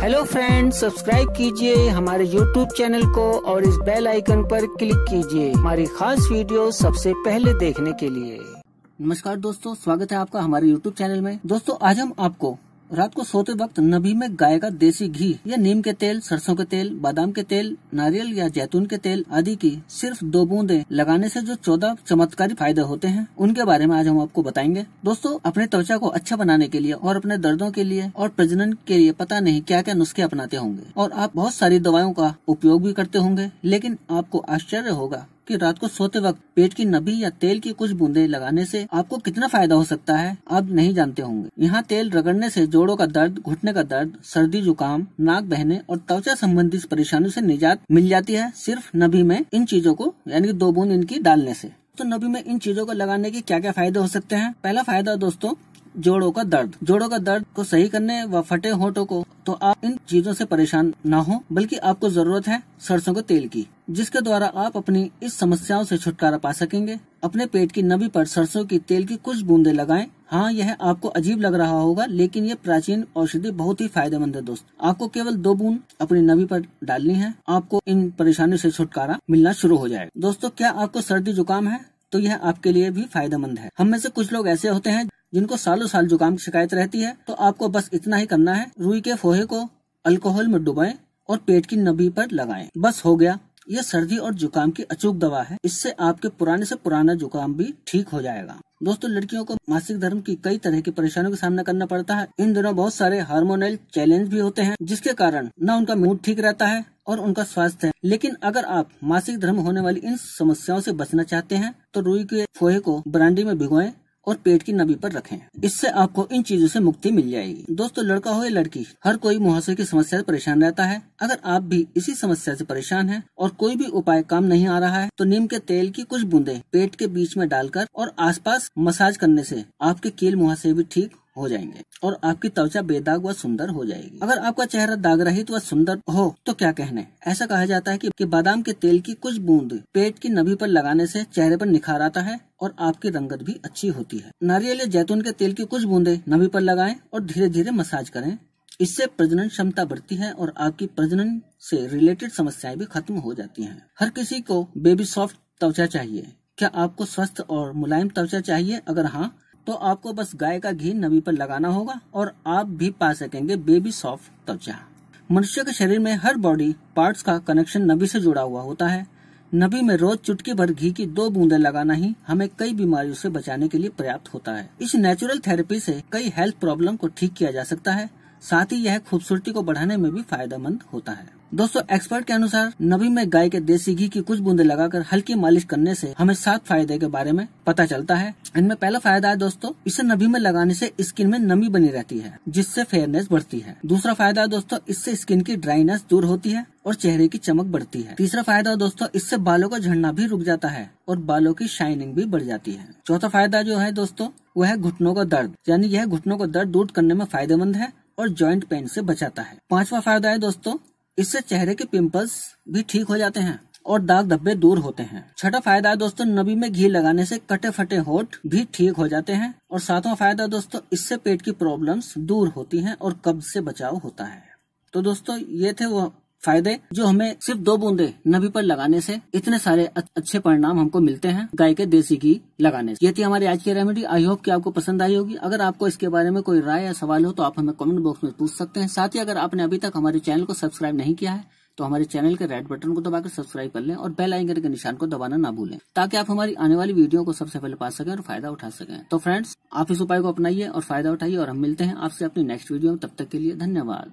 Hello friends subscribe कीजिए हमारे YouTube channel को और इस बेल आइकन पर क्लिक कीजिए हमारी खास वीडियो सबसे पहले देखने के लिए नमस्कार दोस्तों स्वागत है आपका हमारे यूट्यूब चैनल में दोस्तों आज हम आपको रात को सोते वक्त नबी में गाय का देसी घी या नीम के तेल सरसों के तेल बादाम के तेल नारियल या जैतून के तेल आदि की सिर्फ दो बूंदे लगाने से जो चौदह चमत्कारी फायदे होते हैं उनके बारे में आज हम आपको बताएंगे दोस्तों अपने त्वचा को अच्छा बनाने के लिए और अपने दर्दों के लिए और प्रजनन के लिए पता नहीं क्या क्या नुस्खे अपनाते होंगे और आप बहुत सारी दवाओं का उपयोग भी करते होंगे लेकिन आपको आश्चर्य होगा कि रात को सोते वक्त पेट की नबी या तेल की कुछ बूंदे लगाने से आपको कितना फायदा हो सकता है आप नहीं जानते होंगे यहाँ तेल रगड़ने से जोड़ों का दर्द घुटने का दर्द सर्दी जुकाम नाक बहने और त्वचा संबंधित परेशानियों से निजात मिल जाती है सिर्फ नबी में इन चीजों को यानी दो बूंद इनकी डालने से तो नबी में इन चीजों को लगाने के क्या क्या फायदे हो सकते हैं पहला फायदा दोस्तों जोड़ों का दर्द जोड़ों का दर्द को सही करने व फटे होठों को तो आप इन चीजों से परेशान ना हो बल्कि आपको जरूरत है सरसों के तेल की जिसके द्वारा आप अपनी इस समस्याओं से छुटकारा पा सकेंगे अपने पेट की नबी पर सरसों की तेल की कुछ बूंदे लगाएं हाँ यह आपको अजीब लग रहा होगा लेकिन यह प्राचीन औषधि बहुत ही फायदेमंद है दोस्त आपको केवल दो बूंद अपनी नबी पर डालनी है आपको इन परेशानियों से छुटकारा मिलना शुरू हो जाएगा दोस्तों क्या आपको सर्दी जुकाम है तो यह आपके लिए भी फायदेमंद है हम में से कुछ लोग ऐसे होते हैं जिनको सालों साल जुकाम की शिकायत रहती है तो आपको बस इतना ही करना है रुई के फोहे को अल्कोहल में डुबाएं और पेट की नबी पर लगाएं बस हो गया यह सर्दी और जुकाम की अचूक दवा है इससे आपके पुराने से पुराना जुकाम भी ठीक हो जाएगा दोस्तों लड़कियों को मासिक धर्म की कई तरह की परेशानियों का सामना करना पड़ता है इन दिनों बहुत सारे हार्मोनल चैलेंज भी होते हैं जिसके कारण न उनका मूड ठीक रहता है और उनका स्वास्थ्य है लेकिन अगर आप मासिक धर्म होने वाली इन समस्याओं से बचना चाहते हैं तो रुई के फोहे को ब्रांडी में भिगोएं और पेट की नबी पर रखें इससे आपको इन चीजों से मुक्ति मिल जाएगी दोस्तों लड़का हो या लड़की हर कोई मुहासे की समस्या से परेशान रहता है अगर आप भी इसी समस्या से परेशान हैं और कोई भी उपाय काम नहीं आ रहा है तो नीम के तेल की कुछ बूंदे पेट के बीच में डालकर और आसपास मसाज करने से आपके कील मुहासे भी ठीक हो जाएंगे और आपकी त्वचा बेदाग व सुंदर हो जाएगी अगर आपका चेहरा दाग रहित व सुंदर हो तो क्या कहने ऐसा कहा जाता है कि, कि बादाम के तेल की कुछ बूंद पेट की नभी पर लगाने से चेहरे पर निखार आता है और आपकी रंगत भी अच्छी होती है नारियल या जैतून के तेल की कुछ बूंदे नभी पर लगाए और धीरे धीरे मसाज करें इससे प्रजनन क्षमता बढ़ती है और आपकी प्रजनन से रिलेटेड समस्याएं भी खत्म हो जाती हैं। हर किसी को बेबी सॉफ्ट त्वचा चाहिए क्या आपको स्वस्थ और मुलायम त्वचा चाहिए अगर हाँ तो आपको बस गाय का घी नबी पर लगाना होगा और आप भी पा सकेंगे बेबी सॉफ्ट त्वचा मनुष्य के शरीर में हर बॉडी पार्ट्स का कनेक्शन नबी से जुड़ा हुआ होता है नबी में रोज चुटकी भर घी की दो बूंदे लगाना ही हमें कई बीमारियों से बचाने के लिए पर्याप्त होता है इस नेचुरल थेरेपी से कई हेल्थ प्रॉब्लम को ठीक किया जा सकता है साथ ही यह खूबसूरती को बढ़ाने में भी फायदेमंद होता है दोस्तों एक्सपर्ट के अनुसार नबी में गाय के देसी घी की कुछ बूंदे लगाकर हल्की मालिश करने से हमें सात फायदे के बारे में पता चलता है इनमें पहला फायदा है दोस्तों इसे नबी में लगाने से स्किन में नमी बनी रहती है जिससे फेयरनेस बढ़ती है दूसरा फायदा है दोस्तों इससे स्किन की ड्राइनेस दूर होती है और चेहरे की चमक बढ़ती है तीसरा फायदा दोस्तों इससे बालों का झड़ना भी रुक जाता है और बालों की शाइनिंग भी बढ़ जाती है चौथा फायदा जो है दोस्तों वह है घुटनों का दर्द यानी यह घुटनों का दर्द दूर करने में फायदेमंद है और जॉइंट पेन से बचाता है पांचवा फायदा है दोस्तों इससे चेहरे के पिंपल्स भी ठीक हो जाते हैं और दाग धब्बे दूर होते हैं छठा फायदा है दोस्तों नबी में घी लगाने से कटे फटे होठ भी ठीक हो जाते हैं और सातवां फायदा दोस्तों इससे पेट की प्रॉब्लम्स दूर होती हैं और कब्ज से बचाव होता है तो दोस्तों ये थे वो फायदे जो हमें सिर्फ दो बूंदे नभी पर लगाने से इतने सारे अच्छे परिणाम हमको मिलते हैं गाय के देसी घी लगाने से ये थी हमारी आज की रेमेडी आई होप कि आपको पसंद आई होगी अगर आपको इसके बारे में कोई राय या सवाल हो तो आप हमें कमेंट बॉक्स में पूछ सकते हैं साथ ही अगर आपने अभी तक हमारे चैनल को सब्सक्राइब नहीं किया है तो हमारे चैनल के रेड बटन को दबाकर सब्सक्राइब कर लें और बेल आइकन के निशान को दबाना ना भूलें ताकि आप हमारी आने वाली वीडियो को सबसे पहले पा सकें और फायदा उठा सकें तो फ्रेंड्स आप इस उपाय को अपनाइए और फायदा उठाइए और हम मिलते हैं आपसे अपनी नेक्स्ट वीडियो में तब तक के लिए धन्यवाद